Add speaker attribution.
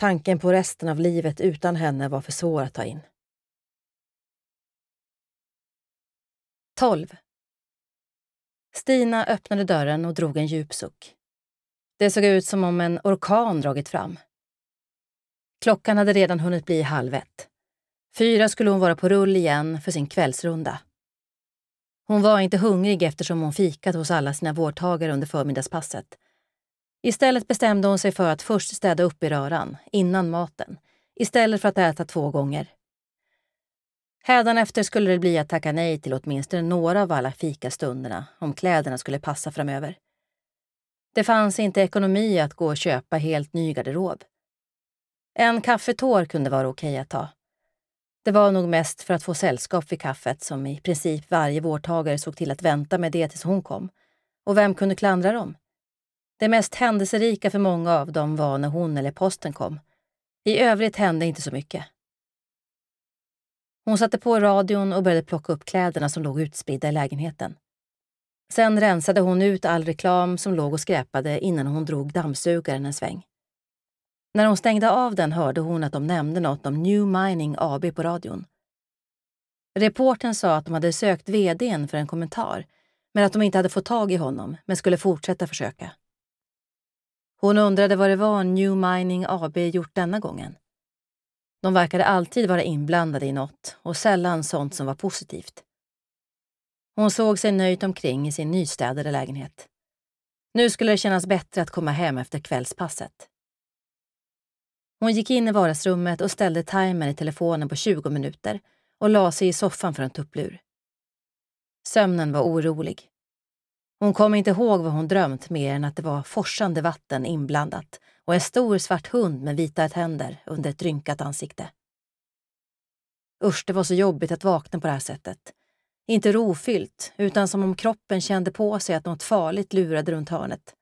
Speaker 1: Tanken på resten av livet utan henne var för svår att ta in. 12. Stina öppnade dörren och drog en djup suck. Det såg ut som om en orkan dragit fram. Klockan hade redan hunnit bli halv ett. Fyra skulle hon vara på rull igen för sin kvällsrunda. Hon var inte hungrig eftersom hon fikat hos alla sina vårdtagare under förmiddagspasset Istället bestämde hon sig för att först städa upp i röran, innan maten, istället för att äta två gånger. Hädanefter skulle det bli att tacka nej till åtminstone några av alla fikastunderna om kläderna skulle passa framöver. Det fanns inte ekonomi att gå och köpa helt ny garderob. En kaffetår kunde vara okej att ta. Det var nog mest för att få sällskap vid kaffet som i princip varje vårdtagare såg till att vänta med det tills hon kom. Och vem kunde klandra dem? Det mest händelserika för många av dem var när hon eller posten kom. I övrigt hände inte så mycket. Hon satte på radion och började plocka upp kläderna som låg utspridda i lägenheten. Sen rensade hon ut all reklam som låg och skräpade innan hon drog dammsugaren en sväng. När hon stängde av den hörde hon att de nämnde något om New Mining AB på radion. Reporten sa att de hade sökt vdn för en kommentar men att de inte hade fått tag i honom men skulle fortsätta försöka. Hon undrade vad det var New Mining AB gjort denna gången. De verkade alltid vara inblandade i något och sällan sånt som var positivt. Hon såg sig nöjt omkring i sin nystädade lägenhet. Nu skulle det kännas bättre att komma hem efter kvällspasset. Hon gick in i vardagsrummet och ställde timern i telefonen på 20 minuter och la sig i soffan för en tupplur. Sömnen var orolig. Hon kom inte ihåg vad hon drömt mer än att det var forsande vatten inblandat och en stor svart hund med vita tänder under ett rynkat ansikte. Usch, det var så jobbigt att vakna på det här sättet. Inte rofyllt, utan som om kroppen kände på sig att något farligt lurade runt hörnet.